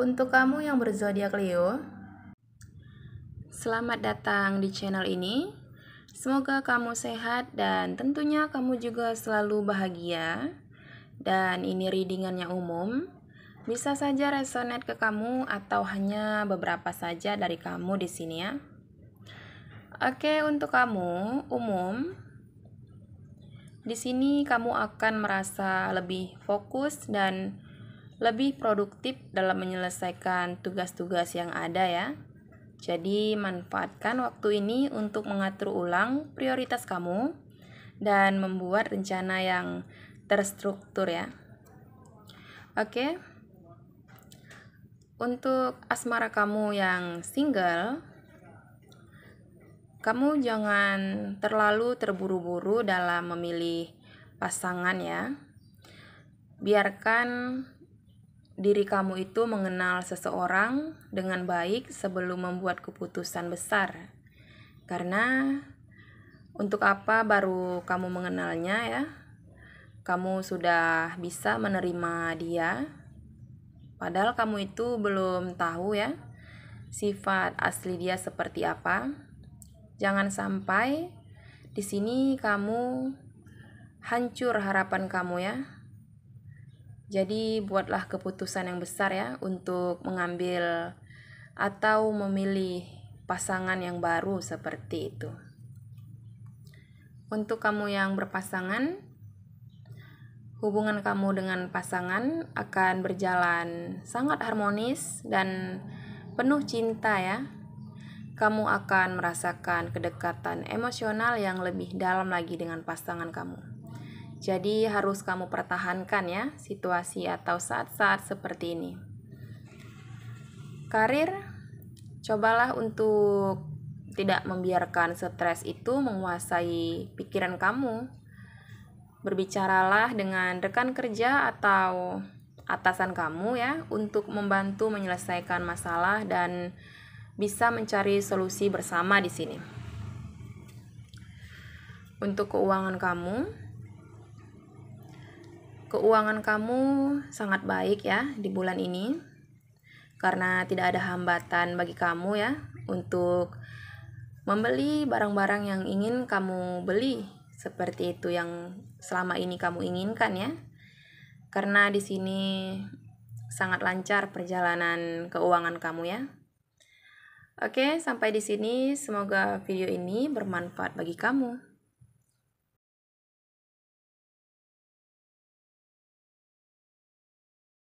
Untuk kamu yang berzodiak Leo, selamat datang di channel ini. Semoga kamu sehat dan tentunya kamu juga selalu bahagia. Dan ini readingannya umum. Bisa saja resonate ke kamu atau hanya beberapa saja dari kamu di sini ya. Oke, untuk kamu umum di sini kamu akan merasa lebih fokus dan lebih produktif dalam menyelesaikan tugas-tugas yang ada ya. Jadi, manfaatkan waktu ini untuk mengatur ulang prioritas kamu dan membuat rencana yang terstruktur ya. Oke. Untuk asmara kamu yang single, kamu jangan terlalu terburu-buru dalam memilih pasangan ya. Biarkan diri kamu itu mengenal seseorang dengan baik sebelum membuat keputusan besar. Karena untuk apa baru kamu mengenalnya ya? Kamu sudah bisa menerima dia, padahal kamu itu belum tahu ya sifat asli dia seperti apa. Jangan sampai di sini kamu hancur harapan kamu ya jadi buatlah keputusan yang besar ya untuk mengambil atau memilih pasangan yang baru seperti itu. Untuk kamu yang berpasangan, hubungan kamu dengan pasangan akan berjalan sangat harmonis dan penuh cinta ya. Kamu akan merasakan kedekatan emosional yang lebih dalam lagi dengan pasangan kamu. Jadi harus kamu pertahankan ya situasi atau saat-saat seperti ini. Karir, cobalah untuk tidak membiarkan stres itu menguasai pikiran kamu. Berbicaralah dengan rekan kerja atau atasan kamu ya untuk membantu menyelesaikan masalah dan bisa mencari solusi bersama di sini. Untuk keuangan kamu, keuangan kamu sangat baik ya di bulan ini karena tidak ada hambatan bagi kamu ya untuk membeli barang-barang yang ingin kamu beli seperti itu yang selama ini kamu inginkan ya karena di sini sangat lancar perjalanan keuangan kamu ya Oke, sampai di sini. Semoga video ini bermanfaat bagi kamu.